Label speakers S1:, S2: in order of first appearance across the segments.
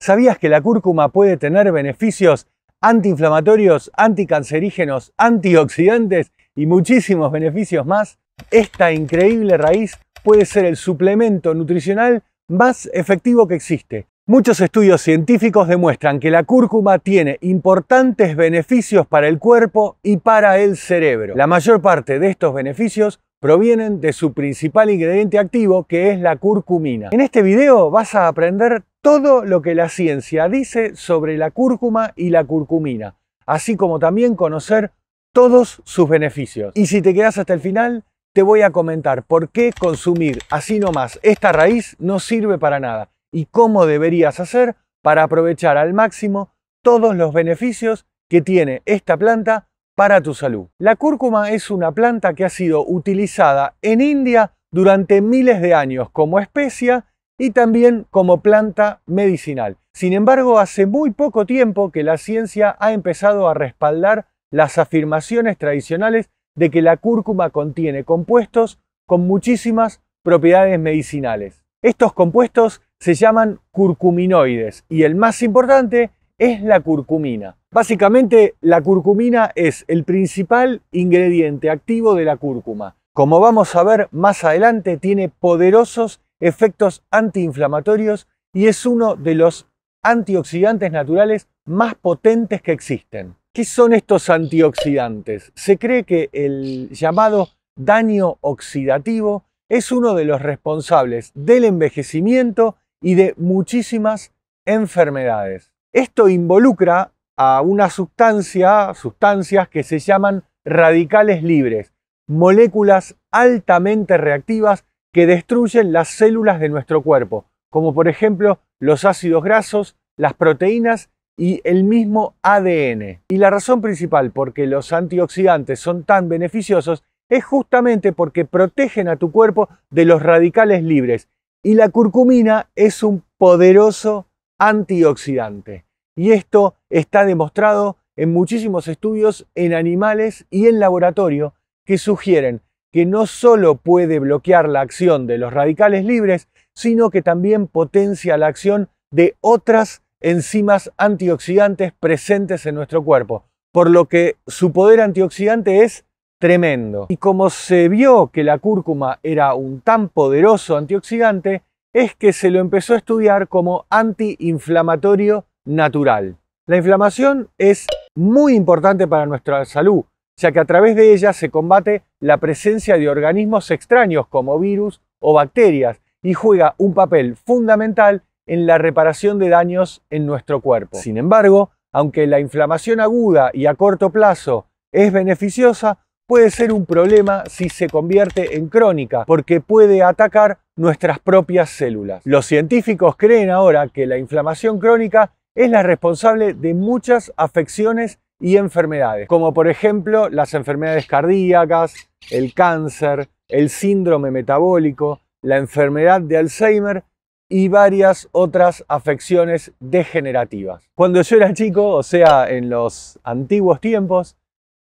S1: ¿Sabías que la cúrcuma puede tener beneficios antiinflamatorios, anticancerígenos, antioxidantes y muchísimos beneficios más? Esta increíble raíz puede ser el suplemento nutricional más efectivo que existe. Muchos estudios científicos demuestran que la cúrcuma tiene importantes beneficios para el cuerpo y para el cerebro. La mayor parte de estos beneficios provienen de su principal ingrediente activo, que es la curcumina. En este video vas a aprender todo lo que la ciencia dice sobre la cúrcuma y la curcumina, así como también conocer todos sus beneficios. Y si te quedas hasta el final, te voy a comentar por qué consumir así nomás esta raíz no sirve para nada y cómo deberías hacer para aprovechar al máximo todos los beneficios que tiene esta planta para tu salud. La cúrcuma es una planta que ha sido utilizada en India durante miles de años como especia y también como planta medicinal. Sin embargo, hace muy poco tiempo que la ciencia ha empezado a respaldar las afirmaciones tradicionales de que la cúrcuma contiene compuestos con muchísimas propiedades medicinales. Estos compuestos se llaman curcuminoides y el más importante es la curcumina. Básicamente, la curcumina es el principal ingrediente activo de la cúrcuma. Como vamos a ver más adelante, tiene poderosos efectos antiinflamatorios y es uno de los antioxidantes naturales más potentes que existen. ¿Qué son estos antioxidantes? Se cree que el llamado daño oxidativo es uno de los responsables del envejecimiento y de muchísimas enfermedades. Esto involucra a una sustancia, sustancias que se llaman radicales libres, moléculas altamente reactivas que destruyen las células de nuestro cuerpo, como por ejemplo los ácidos grasos, las proteínas y el mismo ADN. Y la razón principal por que los antioxidantes son tan beneficiosos es justamente porque protegen a tu cuerpo de los radicales libres. Y la curcumina es un poderoso antioxidante. Y esto está demostrado en muchísimos estudios en animales y en laboratorio que sugieren que no solo puede bloquear la acción de los radicales libres, sino que también potencia la acción de otras enzimas antioxidantes presentes en nuestro cuerpo, por lo que su poder antioxidante es tremendo. Y como se vio que la cúrcuma era un tan poderoso antioxidante, es que se lo empezó a estudiar como antiinflamatorio natural. La inflamación es muy importante para nuestra salud, ya que a través de ella se combate la presencia de organismos extraños como virus o bacterias y juega un papel fundamental en la reparación de daños en nuestro cuerpo. Sin embargo, aunque la inflamación aguda y a corto plazo es beneficiosa, puede ser un problema si se convierte en crónica, porque puede atacar nuestras propias células. Los científicos creen ahora que la inflamación crónica es la responsable de muchas afecciones y enfermedades, como por ejemplo las enfermedades cardíacas, el cáncer, el síndrome metabólico, la enfermedad de Alzheimer y varias otras afecciones degenerativas. Cuando yo era chico, o sea, en los antiguos tiempos,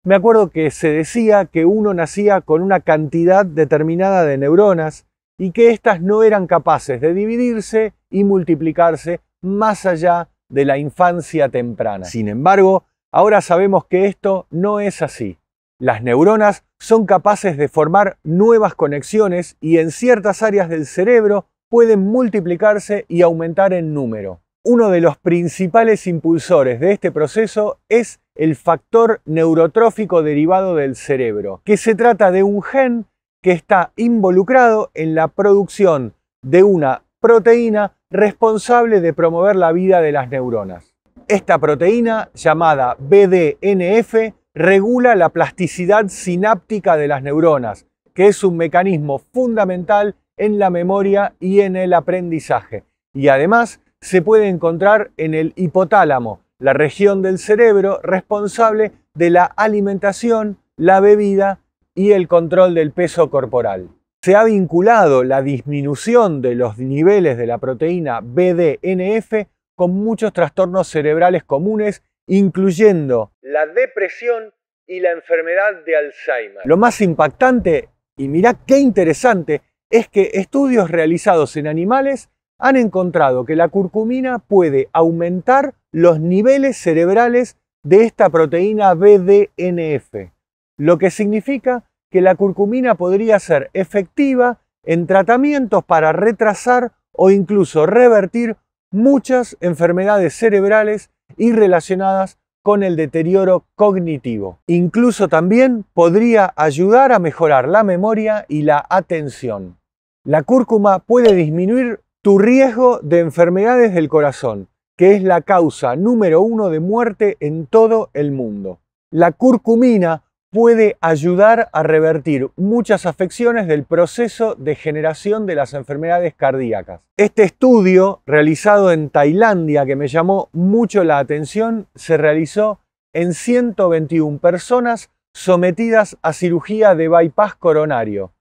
S1: me acuerdo que se decía que uno nacía con una cantidad determinada de neuronas y que éstas no eran capaces de dividirse y multiplicarse más allá de la infancia temprana. Sin embargo, Ahora sabemos que esto no es así. Las neuronas son capaces de formar nuevas conexiones y en ciertas áreas del cerebro pueden multiplicarse y aumentar en número. Uno de los principales impulsores de este proceso es el factor neurotrófico derivado del cerebro, que se trata de un gen que está involucrado en la producción de una proteína responsable de promover la vida de las neuronas. Esta proteína, llamada BDNF, regula la plasticidad sináptica de las neuronas, que es un mecanismo fundamental en la memoria y en el aprendizaje. Y además se puede encontrar en el hipotálamo, la región del cerebro responsable de la alimentación, la bebida y el control del peso corporal. Se ha vinculado la disminución de los niveles de la proteína BDNF con muchos trastornos cerebrales comunes, incluyendo la depresión y la enfermedad de Alzheimer. Lo más impactante, y mirá qué interesante, es que estudios realizados en animales han encontrado que la curcumina puede aumentar los niveles cerebrales de esta proteína BDNF, lo que significa que la curcumina podría ser efectiva en tratamientos para retrasar o incluso revertir muchas enfermedades cerebrales y relacionadas con el deterioro cognitivo. Incluso también podría ayudar a mejorar la memoria y la atención. La cúrcuma puede disminuir tu riesgo de enfermedades del corazón, que es la causa número uno de muerte en todo el mundo. La curcumina puede ayudar a revertir muchas afecciones del proceso de generación de las enfermedades cardíacas. Este estudio, realizado en Tailandia, que me llamó mucho la atención, se realizó en 121 personas sometidas a cirugía de bypass coronario.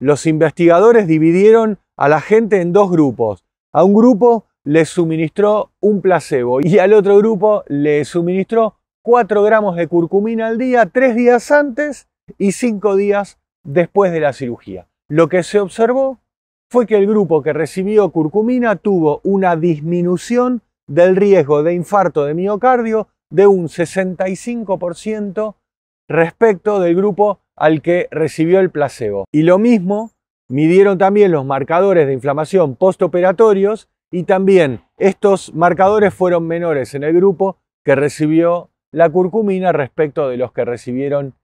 S1: Los investigadores dividieron a la gente en dos grupos. A un grupo les suministró un placebo y al otro grupo le suministró 4 gramos de curcumina al día, 3 días antes y 5 días después de la cirugía. Lo que se observó fue que el grupo que recibió curcumina tuvo una disminución del riesgo de infarto de miocardio de un 65% respecto del grupo al que recibió el placebo. Y lo mismo, midieron también los marcadores de inflamación postoperatorios y también estos marcadores fueron menores en el grupo que recibió la curcumina respecto de los que recibieron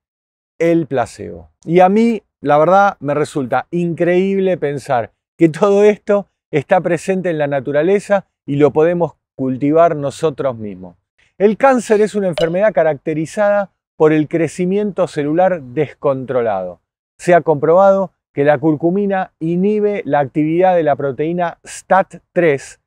S1: el placebo. Y a mí, la verdad, me resulta increíble pensar que todo esto está presente en la naturaleza y lo podemos cultivar nosotros mismos. El cáncer es una enfermedad caracterizada por el crecimiento celular descontrolado. Se ha comprobado que la curcumina inhibe la actividad de la proteína STAT3,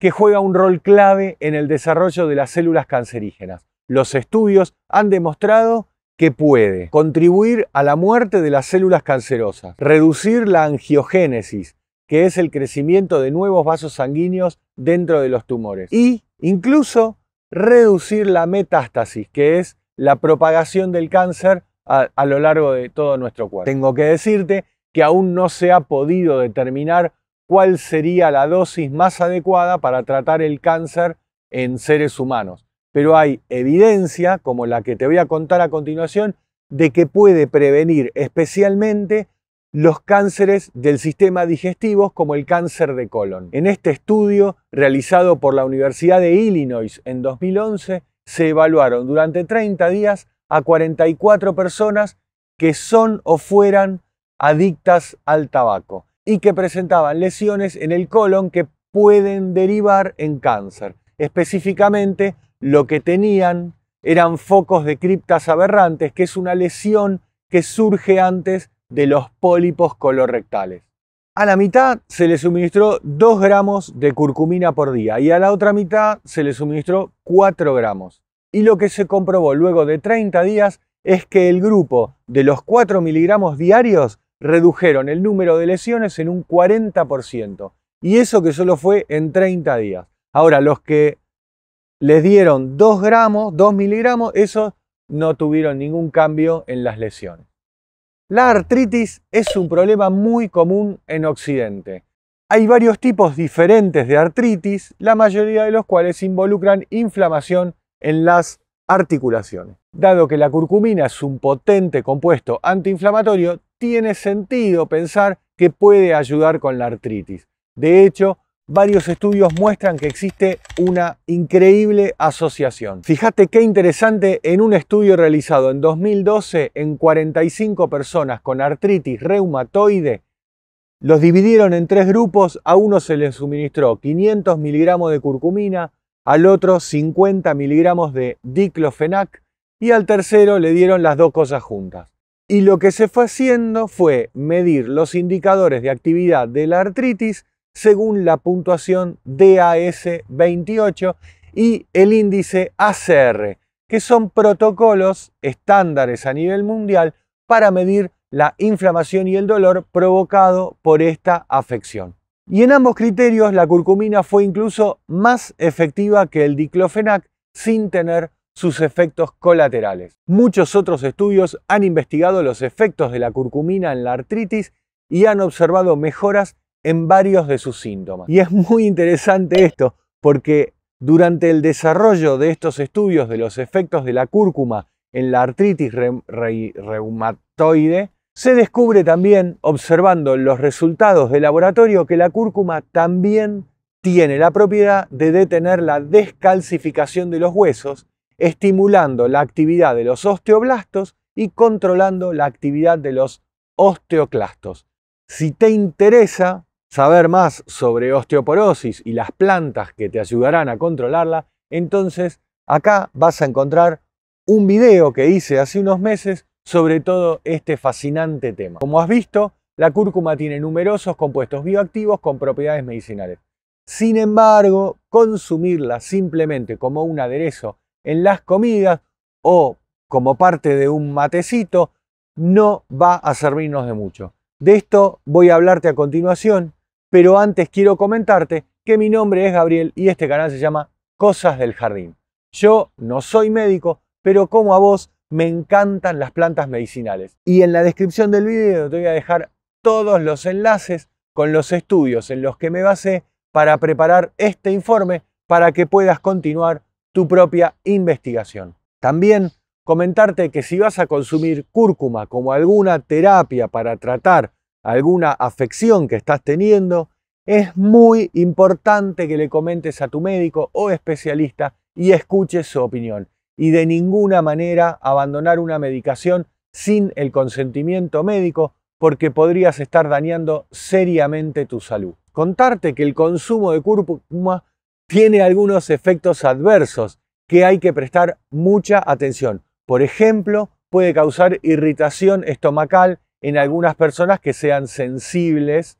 S1: que juega un rol clave en el desarrollo de las células cancerígenas los estudios han demostrado que puede contribuir a la muerte de las células cancerosas, reducir la angiogénesis, que es el crecimiento de nuevos vasos sanguíneos dentro de los tumores, y incluso reducir la metástasis, que es la propagación del cáncer a lo largo de todo nuestro cuerpo. Tengo que decirte que aún no se ha podido determinar cuál sería la dosis más adecuada para tratar el cáncer en seres humanos pero hay evidencia, como la que te voy a contar a continuación, de que puede prevenir especialmente los cánceres del sistema digestivo como el cáncer de colon. En este estudio, realizado por la Universidad de Illinois en 2011, se evaluaron durante 30 días a 44 personas que son o fueran adictas al tabaco y que presentaban lesiones en el colon que pueden derivar en cáncer, específicamente lo que tenían eran focos de criptas aberrantes, que es una lesión que surge antes de los pólipos colorectales. A la mitad se le suministró 2 gramos de curcumina por día y a la otra mitad se le suministró 4 gramos. Y lo que se comprobó luego de 30 días es que el grupo de los 4 miligramos diarios redujeron el número de lesiones en un 40%. Y eso que solo fue en 30 días. Ahora, los que les dieron 2 gramos, 2 miligramos, Eso no tuvieron ningún cambio en las lesiones. La artritis es un problema muy común en Occidente. Hay varios tipos diferentes de artritis, la mayoría de los cuales involucran inflamación en las articulaciones. Dado que la curcumina es un potente compuesto antiinflamatorio, tiene sentido pensar que puede ayudar con la artritis. De hecho, varios estudios muestran que existe una increíble asociación. Fíjate qué interesante, en un estudio realizado en 2012 en 45 personas con artritis reumatoide, los dividieron en tres grupos, a uno se les suministró 500 miligramos de curcumina, al otro 50 miligramos de diclofenac y al tercero le dieron las dos cosas juntas. Y lo que se fue haciendo fue medir los indicadores de actividad de la artritis según la puntuación DAS28 y el índice ACR, que son protocolos estándares a nivel mundial para medir la inflamación y el dolor provocado por esta afección. Y en ambos criterios la curcumina fue incluso más efectiva que el diclofenac sin tener sus efectos colaterales. Muchos otros estudios han investigado los efectos de la curcumina en la artritis y han observado mejoras en varios de sus síntomas. Y es muy interesante esto porque durante el desarrollo de estos estudios de los efectos de la cúrcuma en la artritis reumatoide, se descubre también, observando los resultados de laboratorio, que la cúrcuma también tiene la propiedad de detener la descalcificación de los huesos, estimulando la actividad de los osteoblastos y controlando la actividad de los osteoclastos. Si te interesa, saber más sobre osteoporosis y las plantas que te ayudarán a controlarla, entonces acá vas a encontrar un video que hice hace unos meses sobre todo este fascinante tema. Como has visto, la cúrcuma tiene numerosos compuestos bioactivos con propiedades medicinales. Sin embargo, consumirla simplemente como un aderezo en las comidas o como parte de un matecito no va a servirnos de mucho. De esto voy a hablarte a continuación pero antes quiero comentarte que mi nombre es Gabriel y este canal se llama Cosas del Jardín. Yo no soy médico, pero como a vos me encantan las plantas medicinales. Y en la descripción del video te voy a dejar todos los enlaces con los estudios en los que me basé para preparar este informe para que puedas continuar tu propia investigación. También comentarte que si vas a consumir cúrcuma como alguna terapia para tratar alguna afección que estás teniendo, es muy importante que le comentes a tu médico o especialista y escuches su opinión. Y de ninguna manera abandonar una medicación sin el consentimiento médico porque podrías estar dañando seriamente tu salud. Contarte que el consumo de cúrcuma tiene algunos efectos adversos que hay que prestar mucha atención. Por ejemplo, puede causar irritación estomacal, en algunas personas que sean sensibles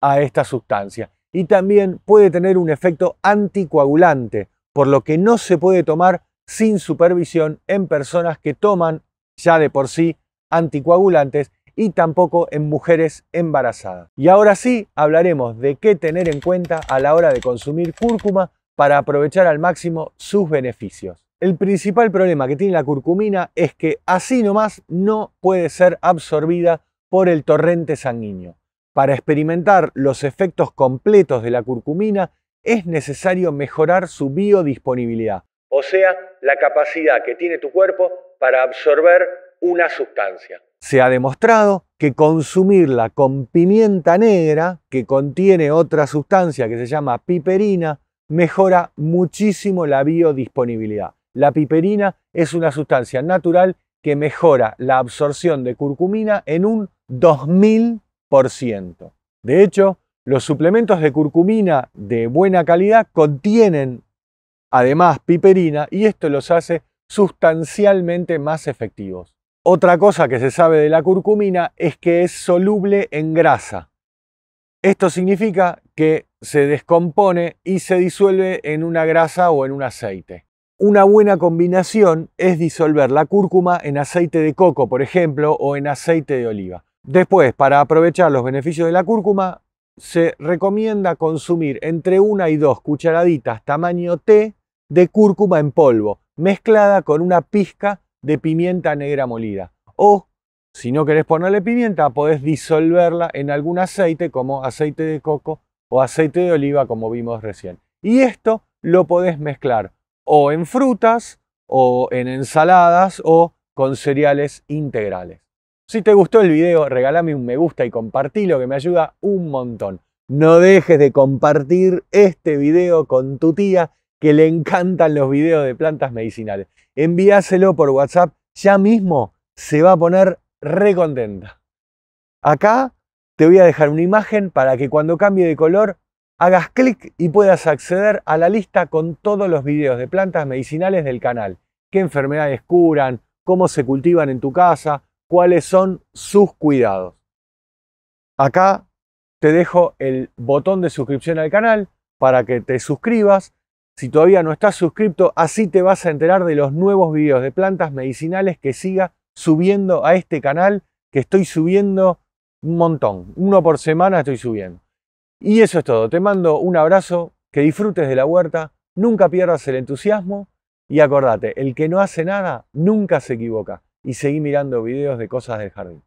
S1: a esta sustancia. Y también puede tener un efecto anticoagulante, por lo que no se puede tomar sin supervisión en personas que toman ya de por sí anticoagulantes y tampoco en mujeres embarazadas. Y ahora sí hablaremos de qué tener en cuenta a la hora de consumir cúrcuma para aprovechar al máximo sus beneficios. El principal problema que tiene la curcumina es que así nomás no puede ser absorbida por el torrente sanguíneo. Para experimentar los efectos completos de la curcumina es necesario mejorar su biodisponibilidad, o sea, la capacidad que tiene tu cuerpo para absorber una sustancia. Se ha demostrado que consumirla con pimienta negra, que contiene otra sustancia que se llama piperina, mejora muchísimo la biodisponibilidad. La piperina es una sustancia natural que mejora la absorción de curcumina en un 2000%. De hecho, los suplementos de curcumina de buena calidad contienen además piperina y esto los hace sustancialmente más efectivos. Otra cosa que se sabe de la curcumina es que es soluble en grasa. Esto significa que se descompone y se disuelve en una grasa o en un aceite. Una buena combinación es disolver la cúrcuma en aceite de coco, por ejemplo, o en aceite de oliva. Después, para aprovechar los beneficios de la cúrcuma, se recomienda consumir entre una y dos cucharaditas tamaño té de cúrcuma en polvo, mezclada con una pizca de pimienta negra molida. O, si no querés ponerle pimienta, podés disolverla en algún aceite como aceite de coco o aceite de oliva, como vimos recién. Y esto lo podés mezclar o en frutas o en ensaladas o con cereales integrales. Si te gustó el video, regálame un me gusta y compartilo que me ayuda un montón. No dejes de compartir este video con tu tía que le encantan los videos de plantas medicinales. Envíaselo por WhatsApp, ya mismo se va a poner contenta Acá te voy a dejar una imagen para que cuando cambie de color hagas clic y puedas acceder a la lista con todos los videos de plantas medicinales del canal, qué enfermedades curan, cómo se cultivan en tu casa, cuáles son sus cuidados. Acá te dejo el botón de suscripción al canal para que te suscribas. Si todavía no estás suscrito, así te vas a enterar de los nuevos videos de plantas medicinales que siga subiendo a este canal, que estoy subiendo un montón. Uno por semana estoy subiendo. Y eso es todo. Te mando un abrazo, que disfrutes de la huerta, nunca pierdas el entusiasmo y acordate, el que no hace nada nunca se equivoca. Y seguí mirando videos de cosas del jardín.